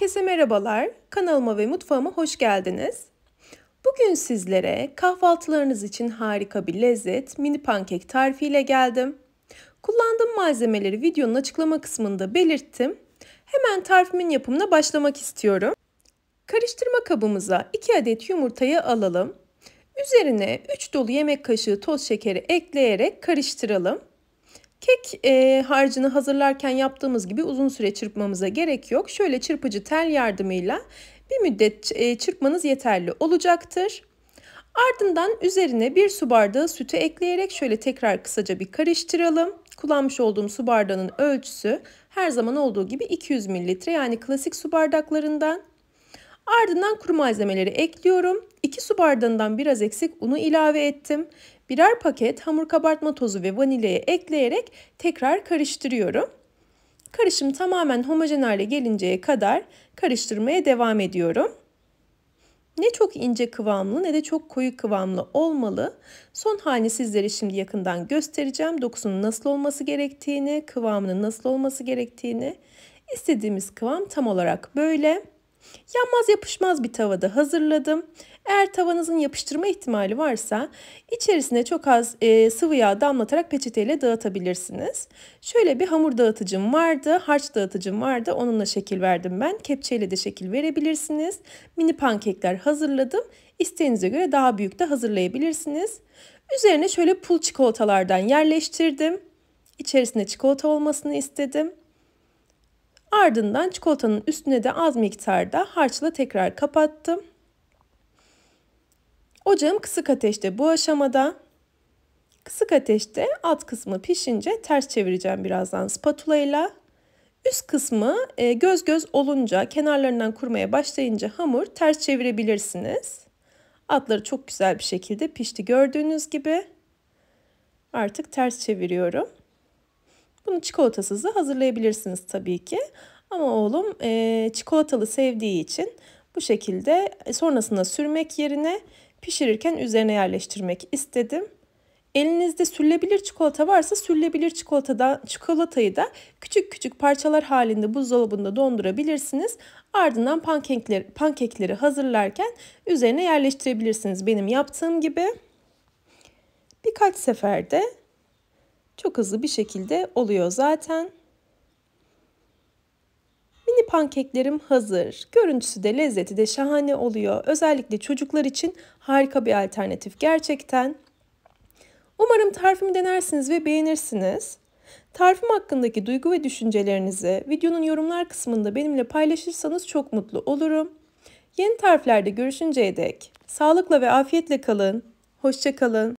Herkese merhabalar. Kanalıma ve mutfağıma hoş geldiniz. Bugün sizlere kahvaltılarınız için harika bir lezzet mini pankek tarifiyle geldim. Kullandığım malzemeleri videonun açıklama kısmında belirttim. Hemen tarifimin yapımına başlamak istiyorum. Karıştırma kabımıza 2 adet yumurtayı alalım. Üzerine 3 dolu yemek kaşığı toz şekeri ekleyerek karıştıralım. Kek e, harcını hazırlarken yaptığımız gibi uzun süre çırpmamıza gerek yok. Şöyle çırpıcı tel yardımıyla bir müddet e, çırpmanız yeterli olacaktır. Ardından üzerine bir su bardağı sütü ekleyerek şöyle tekrar kısaca bir karıştıralım. Kullanmış olduğum su bardağının ölçüsü her zaman olduğu gibi 200 mililitre yani klasik su bardaklarından. Ardından kuru malzemeleri ekliyorum. 2 su bardağından biraz eksik unu ilave ettim. Birer paket hamur kabartma tozu ve vanilyayı ekleyerek tekrar karıştırıyorum. Karışım tamamen homojen hale gelinceye kadar karıştırmaya devam ediyorum. Ne çok ince kıvamlı ne de çok koyu kıvamlı olmalı. Son halini sizlere şimdi yakından göstereceğim. Dokusunun nasıl olması gerektiğini, kıvamının nasıl olması gerektiğini. İstediğimiz kıvam tam olarak böyle. Yanmaz yapışmaz bir tavada hazırladım. Eğer tavanızın yapıştırma ihtimali varsa içerisine çok az e, sıvı yağ damlatarak peçeteyle dağıtabilirsiniz. Şöyle bir hamur dağıtıcım vardı, harç dağıtıcım vardı. Onunla şekil verdim ben. Kepçeyle de şekil verebilirsiniz. Mini pankekler hazırladım. İsteğinize göre daha büyük de hazırlayabilirsiniz. Üzerine şöyle pul çikolatalardan yerleştirdim. İçerisinde çikolata olmasını istedim. Ardından çikolatanın üstüne de az miktarda harçla tekrar kapattım. Ocağım kısık ateşte bu aşamada. Kısık ateşte alt kısmı pişince ters çevireceğim birazdan spatula ile. Üst kısmı e, göz göz olunca kenarlarından kurmaya başlayınca hamur ters çevirebilirsiniz. Altları çok güzel bir şekilde pişti gördüğünüz gibi. Artık ters çeviriyorum. Bunu çikolatasız da hazırlayabilirsiniz tabii ki. Ama oğlum e, çikolatalı sevdiği için bu şekilde e, sonrasında sürmek yerine pişirirken üzerine yerleştirmek istedim. Elinizde sürülebilir çikolata varsa sürülebilir çikolatada, çikolatayı da küçük küçük parçalar halinde buzdolabında dondurabilirsiniz. Ardından pankekleri, pankekleri hazırlarken üzerine yerleştirebilirsiniz benim yaptığım gibi. Birkaç seferde çok hızlı bir şekilde oluyor zaten. Mini pankeklerim hazır. Görüntüsü de lezzeti de şahane oluyor. Özellikle çocuklar için harika bir alternatif gerçekten. Umarım tarifimi denersiniz ve beğenirsiniz. Tarifim hakkındaki duygu ve düşüncelerinizi videonun yorumlar kısmında benimle paylaşırsanız çok mutlu olurum. Yeni tariflerde görüşünceye dek sağlıkla ve afiyetle kalın. Hoşçakalın.